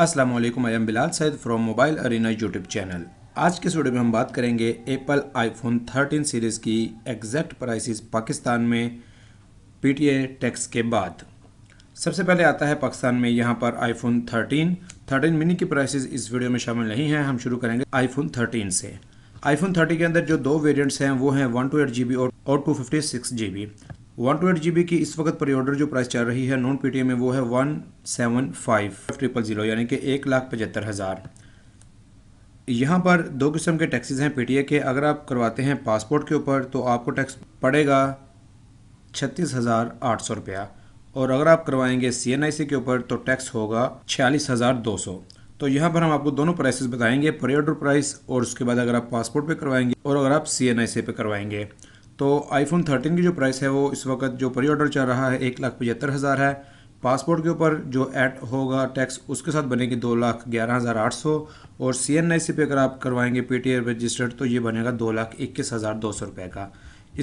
अस्सलाम वालेकुम I am Bilal Saeed from mobile arena YouTube channel आज के वीडियो में हम बात करेंगे एप्पल आईफोन 13 सीरीज़ की एग्जैक्ट प्राइसेस पाकिस्तान में पीटीए टैक्स के बाद सबसे पहले आता है पाकिस्तान में यहाँ पर आईफोन 13 13 मिनी की प्राइसेस इस वीडियो में शामिल नहीं हैं हम शुरू करेंगे आईफोन 13 से आईफोन 30 के अंदर जो दो वेरियंट्स हैं वो हैं one two eight G B और two fifty six G B one two eight G की इस वक्त प्री ऑर्डर जो प्राइस चल रही है नॉन पीटीएम में वो है one seven five triple zero यानी कि एक लाख पचहत्तर हज़ार यहाँ पर दो किस्म के टैक्सेस हैं पीटीए के अगर आप करवाते हैं पासपोर्ट के ऊपर तो आपको टैक्स पड़ेगा छत्तीस हज़ार आठ सौ रुपया और अगर आप करवाएंगे सी एन आई सी के ऊपर तो टैक्स होगा छियालीस हज़ार दो सौ तो यहाँ पर हम आपको दोनों प्राइसेस बताएंगे प्री ऑर्डर प्राइस और उसके बाद अगर आप पासपोर्ट पे करवाएंगे और अगर आप सी एन आई सी पे करवाएंगे तो आईफोन 13 की जो प्राइस है वो इस वक्त जो प्री ऑर्डर चल रहा है एक लाख पचहत्तर हज़ार है पासपोर्ट के ऊपर जो ऐड होगा टैक्स उसके साथ बनेगी दो लाख ग्यारह हज़ार आठ सौ और सी एन आई सी पे अगर आप करवाएंगे पी टी रजिस्टर्ड तो ये बनेगा दो लाख इक्कीस हज़ार दो सौ रुपये का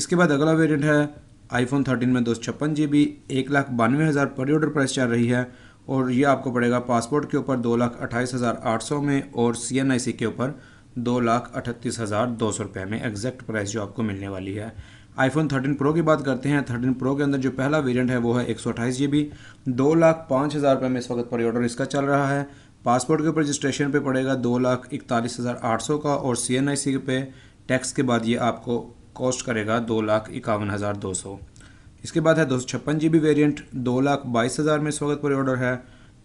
इसके बाद अगला वेरियंट है आईफोन थर्टीन में दो सौ छप्पन जी बी एक लाख बानवे हज़ार प्री ऑर्डर प्राइस चल रही है और ये आपको पड़ेगा पासपोर्ट के ऊपर दो लाख अट्ठाईस हज़ार आठ सौ में और सी एन आई सी के ऊपर दो लाख अठतीस हज़ार दो सौ रुपये में एग्जैक्ट प्राइस जो आपको मिलने वाली है आईफोन थर्टीन प्रो की बात करते हैं थर्टीन प्रो के अंदर जो पहला वेरियंट है वो है एक सौ अट्ठाईस जी बी दो लाख पाँच हज़ार रुपये में इस वक्त पर ऑर्डर इसका चल रहा है पासपोर्ट के ऊपर रजिस्ट्रेशन पर पड़ेगा दो लाख इकतालीस हज़ार आठ सौ का और सी एन आई सी पे टैक्स के बाद ये आपको कॉस्ट करेगा दो लाख इक्यावन हज़ार दो सौ इसके बाद है दो सौ छप्पन जी बी वेरियंट दो लाख बाईस हज़ार में इस वक्त पर ऑर्डर है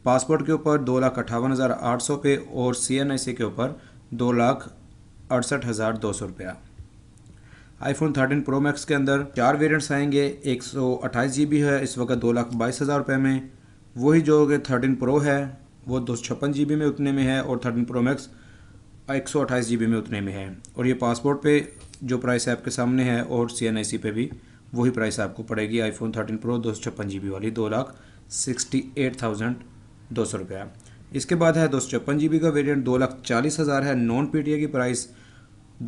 पासपोर्ट के ऊपर दो लाख अट्ठावन हज़ार आठ सौ पे और सी एन आई सी के ऊपर दो लाख अड़सठ हज़ार दो सौ रुपया आईफोन थर्टीन प्रो मैक्स के अंदर चार वेरियंट्स आएंगे एक सौ अट्ठाईस जी बी है इस वक्त दो लाख बाईस हज़ार रुपये में वही जो कि थर्टीन प्रो है वो दो सौ छप्पन जी बी में उतने में है और थर्टीन प्रो मैक्स एक सौ अट्ठाईस जी बी में उतने में है और ये पासपोर्ट पे जो प्राइस आपके सामने है और सी एन आई सी पे भी वही प्राइस आपको पड़ेगी आईफोन थर्टीन प्रो दो सौ छप्पन जी बी वाली दो लाख सिक्सटी एट थाउजेंड दो सौ रुपया इसके बाद है दो सौ छप्पन जी बी का वेरिएंट दो लाख चालीस हज़ार है नॉन पी टी ए की प्राइस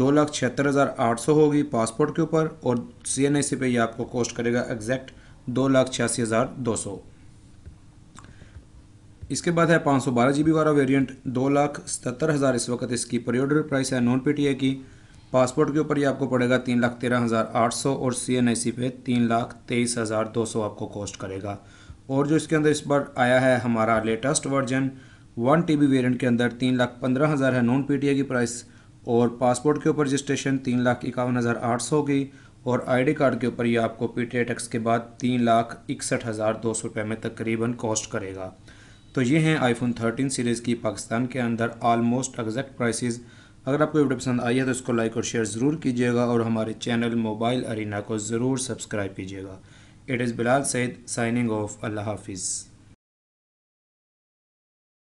दो लाख छिहत्तर हज़ार आठ सौ होगी पासपोर्ट के ऊपर और सी एन आई सी पे ये आपको कॉस्ट करेगा एग्जैक्ट दो लाख छियासी हज़ार दो सौ इसके बाद है पाँच सौ बारह जी बी वाला वेरियंट दो लाख सतर हज़ार इस वक्त इसकी प्रियोडर प्राइस है नॉन पी टी ए की पासपोर्ट के ऊपर ये आपको पड़ेगा तीन लाख तेरह हज़ार आठ सौ और सी एन आई सी पे तीन लाख तेईस हज़ार दो सौ आपको कॉस्ट करेगा और जो इसके अंदर इस बार आया है हमारा latest version one T B variant के अंदर तीन लाख पंद्रह हज़ार है नॉन पी टी ए की प्राइस और पासपोर्ट के ऊपर रजिस्ट्रेशन तीन लाख इक्यावन हज़ार आठ सौ होगी और आईडी कार्ड के ऊपर ये आपको पी टी ए टैक्स के बाद तीन लाख इकसठ हज़ार दो सौ रुपये में तकरीबन कॉस्ट करेगा तो ये हैं आईफोन थर्टीन सीरीज़ की पाकिस्तान के अंदर आलमोस्ट एग्जैक्ट प्राइसेस अगर आपको वीडियो पसंद आई है तो इसको लाइक और शेयर ज़रूर कीजिएगा और हमारे चैनल मोबाइल अरीना को ज़रूर सब्सक्राइब कीजिएगा it is Bilal Saeed signing off अल्लाह हाफिज़